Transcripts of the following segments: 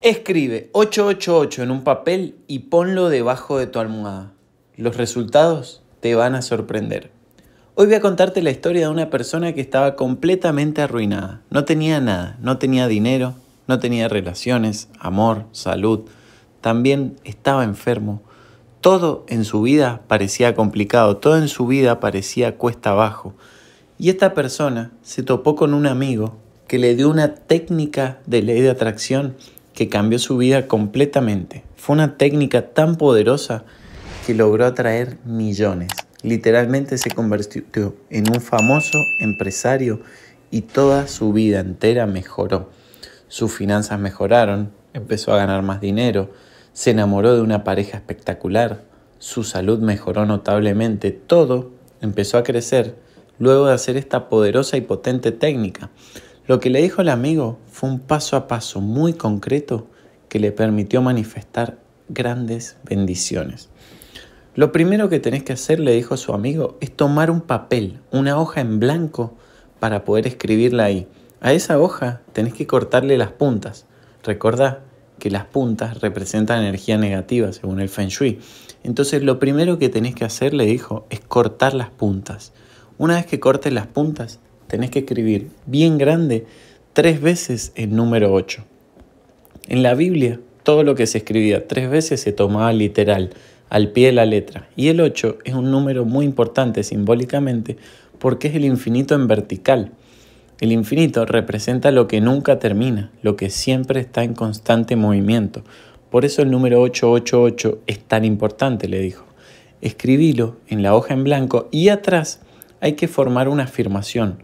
Escribe 888 en un papel y ponlo debajo de tu almohada. Los resultados te van a sorprender. Hoy voy a contarte la historia de una persona que estaba completamente arruinada. No tenía nada, no tenía dinero, no tenía relaciones, amor, salud. También estaba enfermo. Todo en su vida parecía complicado, todo en su vida parecía cuesta abajo. Y esta persona se topó con un amigo que le dio una técnica de ley de atracción que cambió su vida completamente. Fue una técnica tan poderosa que logró atraer millones. Literalmente se convirtió en un famoso empresario y toda su vida entera mejoró. Sus finanzas mejoraron, empezó a ganar más dinero, se enamoró de una pareja espectacular, su salud mejoró notablemente, todo empezó a crecer luego de hacer esta poderosa y potente técnica. Lo que le dijo el amigo fue un paso a paso muy concreto que le permitió manifestar grandes bendiciones. Lo primero que tenés que hacer, le dijo su amigo, es tomar un papel, una hoja en blanco, para poder escribirla ahí. A esa hoja tenés que cortarle las puntas. Recordá que las puntas representan energía negativa, según el Feng Shui. Entonces lo primero que tenés que hacer, le dijo, es cortar las puntas. Una vez que cortes las puntas, tenés que escribir bien grande tres veces el número 8. En la Biblia, todo lo que se escribía tres veces se tomaba literal, al pie de la letra. Y el 8 es un número muy importante simbólicamente porque es el infinito en vertical. El infinito representa lo que nunca termina, lo que siempre está en constante movimiento. Por eso el número 888 es tan importante, le dijo. Escribilo en la hoja en blanco y atrás hay que formar una afirmación,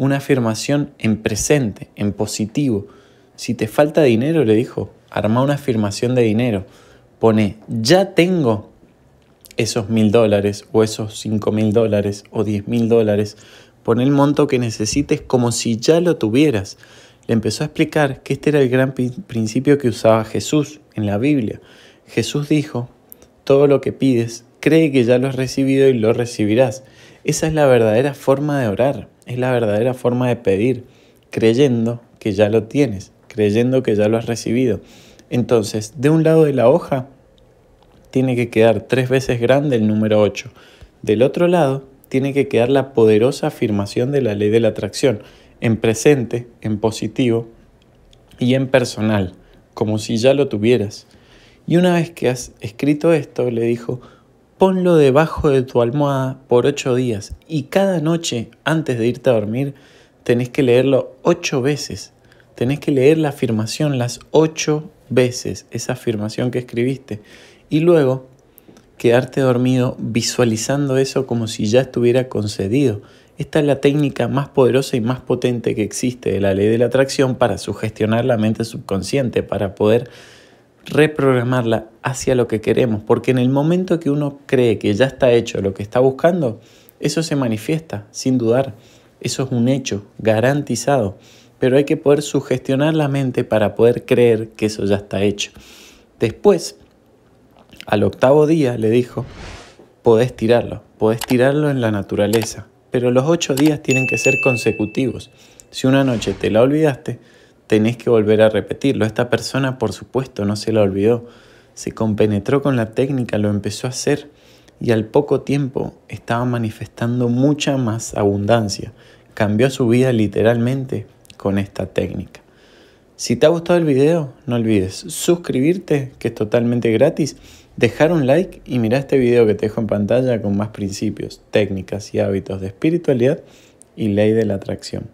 una afirmación en presente, en positivo. Si te falta dinero, le dijo, arma una afirmación de dinero. Pone, ya tengo esos mil dólares o esos cinco mil dólares o diez mil dólares. Pone el monto que necesites como si ya lo tuvieras. Le empezó a explicar que este era el gran principio que usaba Jesús en la Biblia. Jesús dijo, todo lo que pides, cree que ya lo has recibido y lo recibirás. Esa es la verdadera forma de orar es la verdadera forma de pedir, creyendo que ya lo tienes, creyendo que ya lo has recibido. Entonces, de un lado de la hoja tiene que quedar tres veces grande el número 8. Del otro lado tiene que quedar la poderosa afirmación de la ley de la atracción, en presente, en positivo y en personal, como si ya lo tuvieras. Y una vez que has escrito esto, le dijo, ponlo debajo de tu almohada por ocho días y cada noche antes de irte a dormir tenés que leerlo ocho veces. Tenés que leer la afirmación las ocho veces, esa afirmación que escribiste. Y luego quedarte dormido visualizando eso como si ya estuviera concedido. Esta es la técnica más poderosa y más potente que existe de la ley de la atracción para sugestionar la mente subconsciente, para poder reprogramarla hacia lo que queremos, porque en el momento que uno cree que ya está hecho lo que está buscando, eso se manifiesta, sin dudar. Eso es un hecho garantizado, pero hay que poder sugestionar la mente para poder creer que eso ya está hecho. Después, al octavo día le dijo, podés tirarlo, podés tirarlo en la naturaleza, pero los ocho días tienen que ser consecutivos. Si una noche te la olvidaste, tenés que volver a repetirlo. Esta persona, por supuesto, no se la olvidó. Se compenetró con la técnica, lo empezó a hacer y al poco tiempo estaba manifestando mucha más abundancia. Cambió su vida literalmente con esta técnica. Si te ha gustado el video, no olvides suscribirte, que es totalmente gratis, dejar un like y mirar este video que te dejo en pantalla con más principios, técnicas y hábitos de espiritualidad y ley de la atracción.